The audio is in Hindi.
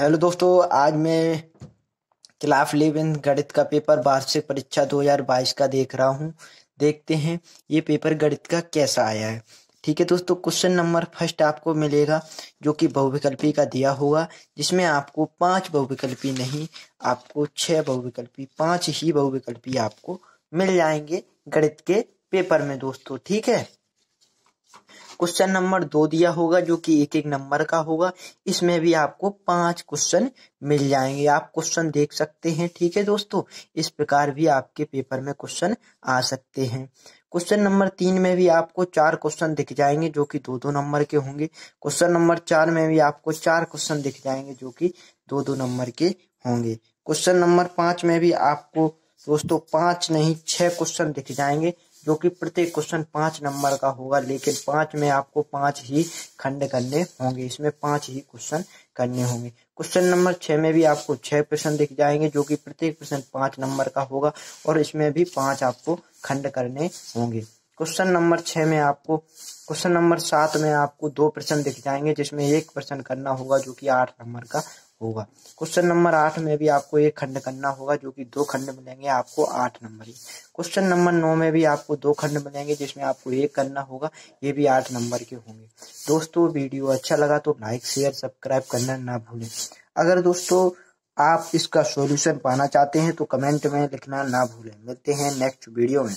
हेलो दोस्तों आज मैं क्लास इलेवन गणित का पेपर वार्षिक परीक्षा 2022 का देख रहा हूँ देखते हैं ये पेपर गणित का कैसा आया है ठीक है दोस्तों क्वेश्चन नंबर फर्स्ट आपको मिलेगा जो कि बहुविकल्पी का दिया होगा जिसमें आपको पांच बहुविकल्पी नहीं आपको छह बहुविकल्पी पांच ही बहुविकल्पी आपको मिल जाएंगे गणित के पेपर में दोस्तों ठीक है क्वेश्चन नंबर दो दिया होगा जो कि एक एक नंबर का होगा इसमें भी आपको पांच क्वेश्चन मिल जाएंगे आप क्वेश्चन देख सकते हैं ठीक है दोस्तों इस प्रकार भी आपके पेपर में क्वेश्चन आ सकते हैं क्वेश्चन नंबर तीन में भी आपको चार क्वेश्चन दिख जाएंगे जो कि दो दो नंबर के होंगे क्वेश्चन नंबर चार में भी आपको चार क्वेश्चन दिख जाएंगे जो कि दो दो नंबर के होंगे क्वेश्चन नंबर पांच में भी आपको दोस्तों पांच नहीं छह क्वेश्चन दिख जाएंगे जो कि प्रत्येक क्वेश्चन पांच नंबर का होगा लेकिन पांच में आपको पांच ही खंड करने होंगे इसमें पांच ही क्वेश्चन करने होंगे क्वेश्चन नंबर छह में भी आपको छह प्रश्न दिख जाएंगे जो कि प्रत्येक प्रश्न पांच नंबर का होगा और इसमें भी पांच आपको खंड करने होंगे क्वेश्चन नंबर छह में आपको क्वेश्चन नंबर सात में आपको दो प्रश्न दिख जाएंगे जिसमें एक प्रश्न करना होगा जो कि आठ नंबर का होगा क्वेश्चन नंबर आठ में भी आपको एक खंड करना होगा जो कि दो खंड मिलेंगे आपको आठ नंबर के क्वेश्चन नंबर नौ में भी आपको दो खंड मिलेंगे जिसमें आपको एक करना होगा ये भी आठ नंबर के होंगे दोस्तों वीडियो अच्छा लगा तो लाइक शेयर सब्सक्राइब करना ना भूलें अगर दोस्तों आप इसका सॉल्यूशन पाना चाहते हैं तो कमेंट में लिखना ना भूलें मिलते हैं नेक्स्ट वीडियो में